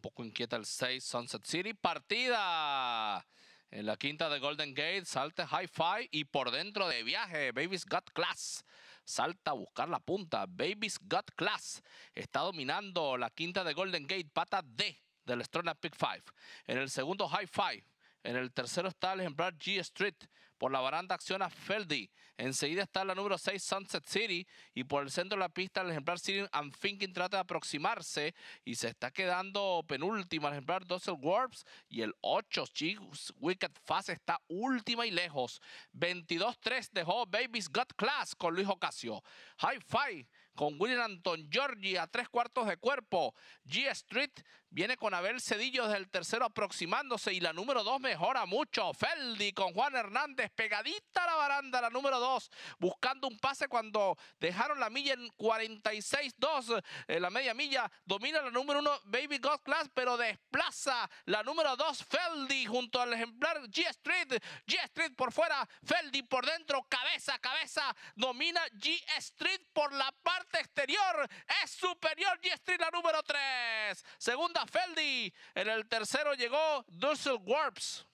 poco inquieta el 6 Sunset City. Partida en la quinta de Golden Gate. salta high five y por dentro de viaje. Baby's Got Class. Salta a buscar la punta. Baby's Got Class está dominando la quinta de Golden Gate. Pata D del Strona Pick 5. En el segundo high five En el tercero está el ejemplar G Street. Por la baranda acciona Feldy. Enseguida está la número 6 Sunset City. Y por el centro de la pista el ejemplar City and Thinking trata de aproximarse. Y se está quedando penúltima el ejemplar Dussel Warps. Y el 8 Chiefs Wicked Fast está última y lejos. 22-3 dejó Babies Got Class con Luis Ocasio. High Five con William Anton Giorgi a tres cuartos de cuerpo. G Street viene con Abel Cedillo desde el tercero aproximándose y la número 2 mejora mucho. Feldi con Juan Hernández pegadita a la baranda, la número 2, buscando un pase cuando dejaron la milla en 46-2. en eh, la media milla domina la número 1, Baby God Class, pero desplaza la número 2, Feldy, junto al ejemplar G Street. G Street por fuera, Feldy por dentro, cabeza, cabeza, domina G Street por la parte exterior. Es superior G Street la número 3. Segunda, Feldy. En el tercero llegó Dussel Warps.